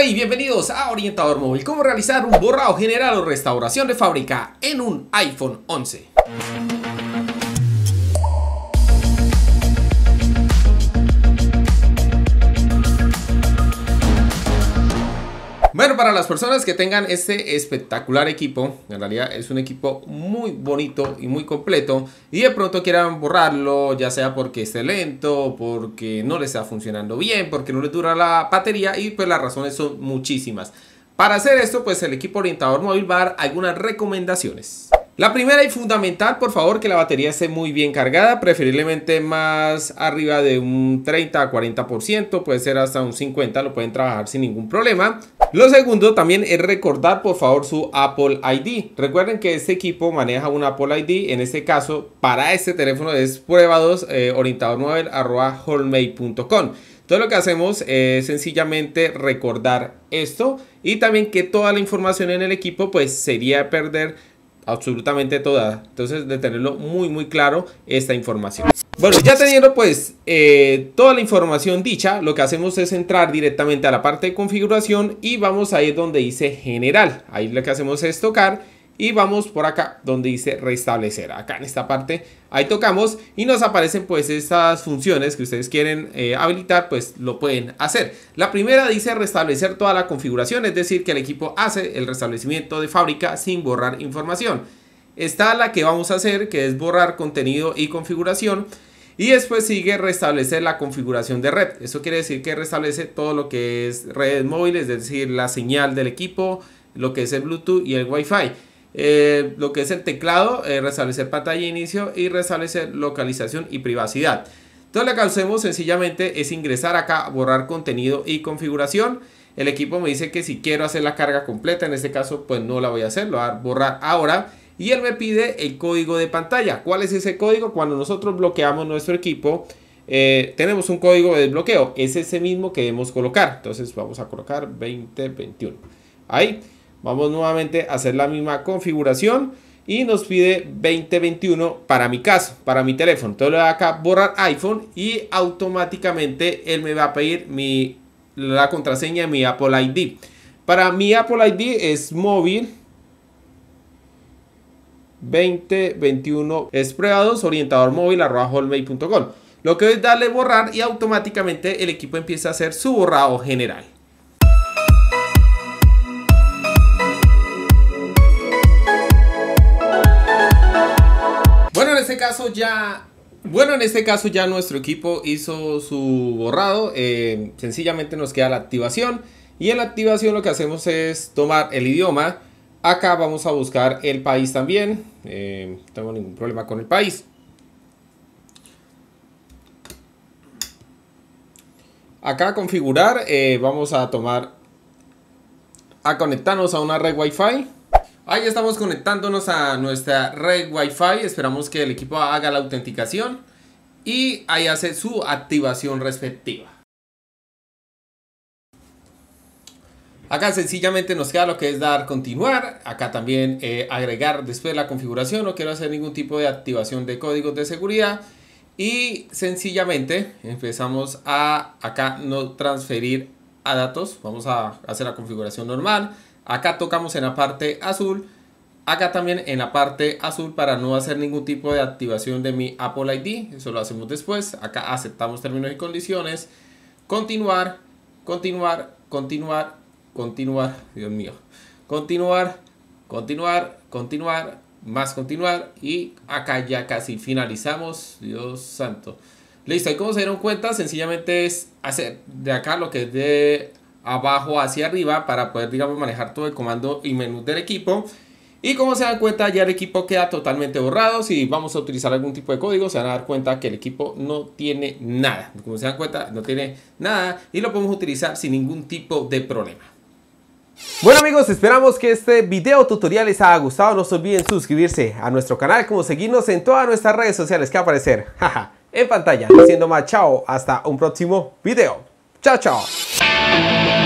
Hola y bienvenidos a Orientador Móvil, cómo realizar un borrado general o restauración de fábrica en un iPhone 11. las personas que tengan este espectacular equipo, en realidad es un equipo muy bonito y muy completo, y de pronto quieran borrarlo, ya sea porque esté lento, porque no le está funcionando bien, porque no le dura la batería, y pues las razones son muchísimas. Para hacer esto, pues el equipo orientador móvil va a dar algunas recomendaciones. La primera y fundamental, por favor, que la batería esté muy bien cargada, preferiblemente más arriba de un 30 a 40%, puede ser hasta un 50%, lo pueden trabajar sin ningún problema. Lo segundo también es recordar por favor su Apple ID. Recuerden que este equipo maneja un Apple ID. En este caso, para este teléfono es prueba 2 eh, Entonces lo que hacemos es sencillamente recordar esto y también que toda la información en el equipo pues sería perder absolutamente toda Entonces, de tenerlo muy, muy claro esta información. Bueno, ya teniendo pues eh, toda la información dicha, lo que hacemos es entrar directamente a la parte de configuración y vamos a ir donde dice general. Ahí lo que hacemos es tocar y vamos por acá donde dice restablecer. Acá en esta parte, ahí tocamos y nos aparecen pues estas funciones que ustedes quieren eh, habilitar, pues lo pueden hacer. La primera dice restablecer toda la configuración, es decir, que el equipo hace el restablecimiento de fábrica sin borrar información. Está la que vamos a hacer, que es borrar contenido y configuración. Y después sigue restablecer la configuración de red. Eso quiere decir que restablece todo lo que es redes móviles, es decir, la señal del equipo, lo que es el Bluetooth y el Wi-Fi. Eh, lo que es el teclado, eh, restablecer pantalla de inicio y restablecer localización y privacidad. Entonces lo que hacemos sencillamente es ingresar acá, borrar contenido y configuración. El equipo me dice que si quiero hacer la carga completa, en este caso pues no la voy a hacer, lo voy a borrar ahora. Y él me pide el código de pantalla. ¿Cuál es ese código? Cuando nosotros bloqueamos nuestro equipo, eh, tenemos un código de desbloqueo. Es ese mismo que debemos colocar. Entonces vamos a colocar 2021. Ahí. Vamos nuevamente a hacer la misma configuración y nos pide 2021 para mi caso, para mi teléfono. Entonces le da acá borrar iPhone y automáticamente él me va a pedir mi, la contraseña de mi Apple ID. Para mi Apple ID es móvil 2021 es privados orientador móvil arroba Lo que es darle borrar y automáticamente el equipo empieza a hacer su borrado general. ya bueno, en este caso ya nuestro equipo hizo su borrado, eh, sencillamente nos queda la activación y en la activación lo que hacemos es tomar el idioma, acá vamos a buscar el país también, eh, tengo ningún problema con el país. Acá configurar, eh, vamos a tomar, a conectarnos a una red wifi Ahí estamos conectándonos a nuestra red Wi-Fi. Esperamos que el equipo haga la autenticación y ahí hace su activación respectiva. Acá sencillamente nos queda lo que es dar continuar, acá también eh, agregar después la configuración, no quiero hacer ningún tipo de activación de códigos de seguridad y sencillamente empezamos a acá no transferir a datos, vamos a hacer la configuración normal, Acá tocamos en la parte azul. Acá también en la parte azul para no hacer ningún tipo de activación de mi Apple ID. Eso lo hacemos después. Acá aceptamos términos y condiciones. Continuar, continuar, continuar, continuar. Dios mío. Continuar, continuar, continuar, más continuar. Y acá ya casi finalizamos. Dios santo. Listo, y como se dieron cuenta, sencillamente es hacer de acá lo que de abajo hacia arriba para poder, digamos, manejar todo el comando y menú del equipo. Y como se dan cuenta, ya el equipo queda totalmente borrado. Si vamos a utilizar algún tipo de código, se van a dar cuenta que el equipo no tiene nada. Como se dan cuenta, no tiene nada y lo podemos utilizar sin ningún tipo de problema. Bueno amigos, esperamos que este video tutorial les haya gustado. No se olviden suscribirse a nuestro canal, como seguirnos en todas nuestras redes sociales que aparecer en pantalla. Haciendo más, chao, hasta un próximo video. Chao, chao.